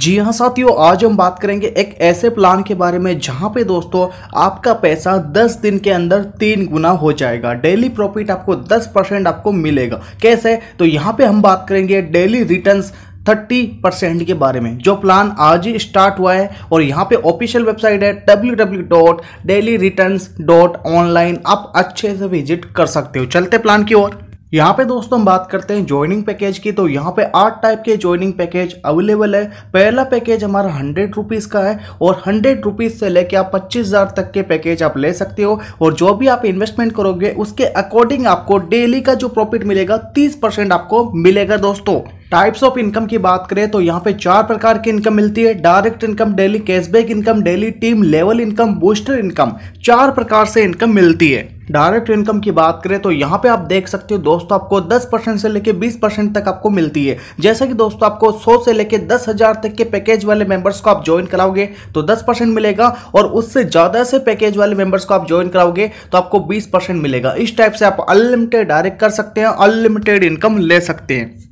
जी हाँ साथियों आज हम बात करेंगे एक ऐसे प्लान के बारे में जहाँ पे दोस्तों आपका पैसा 10 दिन के अंदर तीन गुना हो जाएगा डेली प्रॉफिट आपको 10 परसेंट आपको मिलेगा कैसे तो यहाँ पे हम बात करेंगे डेली रिटर्न्स थर्टी परसेंट के बारे में जो प्लान आज ही स्टार्ट हुआ है और यहाँ पे ऑफिशियल वेबसाइट है W W dot daily return dot online आप अच्छे से विजिट कर सकते हो चलते प्लान की ओर यहाँ पे दोस्तों हम बात करते हैं ज्वाइनिंग पैकेज की तो यहाँ पे आठ टाइप के ज्वाइनिंग पैकेज अवेलेबल है पहला पैकेज हमारा हंड्रेड रुपीज़ का है और हंड्रेड रुपीज़ से लेके आप पच्चीस हज़ार तक के पैकेज आप ले सकते हो और जो भी आप इन्वेस्टमेंट करोगे उसके अकॉर्डिंग आपको डेली का जो प्रॉफिट मिलेगा तीस परसेंट आपको मिलेगा दोस्तों टाइप्स ऑफ इनकम की बात करें तो यहाँ पे चार प्रकार की इनकम मिलती है direct income daily cashback income daily team level income booster income चार प्रकार से इनकम मिलती है डायरेक्ट इनकम की बात करें तो यहाँ पे आप देख सकते हो दोस्तों आपको 10 परसेंट से लेके 20 परसेंट तक आपको मिलती है जैसा कि दोस्तों आपको 100 से लेके दस हजार तक के पैकेज वाले मेंबर्स को आप ज्वाइन कराओगे तो 10 परसेंट मिलेगा और उससे ज़्यादा से पैकेज वाले मेंबर्स को आप ज्वाइन कराओगे तो आपको बीस मिलेगा इस टाइप से आप अनलिमिटेड डायरेक्ट कर सकते हैं अनलिमिटेड इनकम ले सकते हैं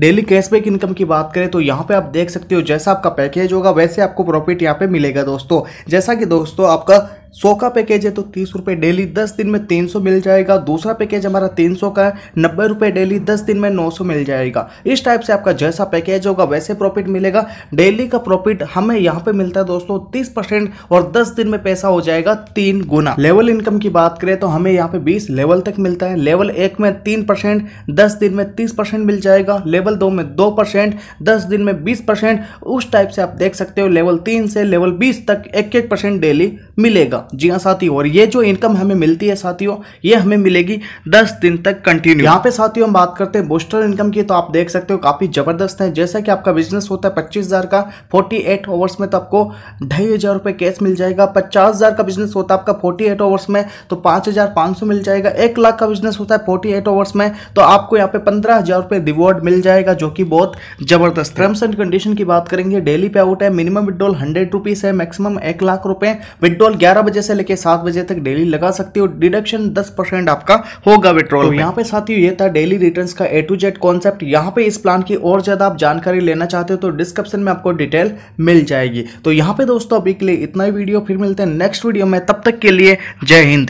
डेली कैशबैक इनकम की बात करें तो यहाँ पे आप देख सकते हो जैसा आपका पैकेज होगा वैसे आपको प्रॉफिट यहाँ पे मिलेगा दोस्तों जैसा कि दोस्तों आपका सौ का पैकेज है तो तीस रुपये डेली दस दिन में तीन सौ मिल जाएगा दूसरा पैकेज हमारा तीन सौ का है नब्बे रुपये डेली दस दिन में नौ सौ मिल जाएगा इस टाइप से आपका जैसा पैकेज होगा वैसे प्रॉफिट मिलेगा डेली का प्रॉफिट हमें यहाँ पे मिलता है दोस्तों तीस परसेंट और दस दिन में पैसा हो जाएगा तीन गुना लेवल इनकम की बात करें तो हमें यहाँ पे बीस लेवल तक मिलता है लेवल एक में तीन परसेंट दस दिन में तीस परसेंट मिल जाएगा लेवल दो में दो परसेंट दस दिन में बीस परसेंट उस टाइप से आप देख सकते हो लेवल तीन से लेवल बीस तक एक एक परसेंट डेली मिलेगा का जी हाँ साथियों और ये जो इनकम हमें मिलती है साथियों ये हमें मिलेगी दस दिन तक कंटिन्यू यहाँ पे साथियों हम बात करते हैं बूस्टर इनकम की तो आप देख सकते हो काफी जबरदस्त है जैसा कि आपका बिजनेस होता है पच्चीस का फोर्टी एट आवर्स में तो आपको ढाई हजार कैश मिल जाएगा पचास का बिजनेस होता है आपका फोर्टी एट आवर्स में तो पांच मिल जाएगा एक लाख का बिजनेस होता है फोर्टी एट आवर्स में तो आपको यहाँ पे पंद्रह हजार रिवॉर्ड मिल जाएगा जो कि बहुत जबरदस्त टर्म्स एंड कंडीशन की बात करेंगे डेली पे आउट है मिनिमम विड्रॉल हंड्रेड रुपीज़ है मैक्सिमम एक लाख रुपए विड्रॉल ग्यारह बजे से लेकर सात बजे तक डेली लगा सकते हो डिडक्शन दस परसेंट आपका होगा विड्रॉल तो यहाँ पे साथियों ये था डेली रिटर्न का ए टू जेड कॉन्सेप्ट यहाँ पे इस प्लान की और ज्यादा आप जानकारी लेना चाहते हो तो डिस्क्रिप्शन में आपको डिटेल मिल जाएगी तो यहाँ पे दोस्तों अभी के लिए इतना ही वीडियो फिर मिलते हैं नेक्स्ट वीडियो में तब तक के लिए जय हिंद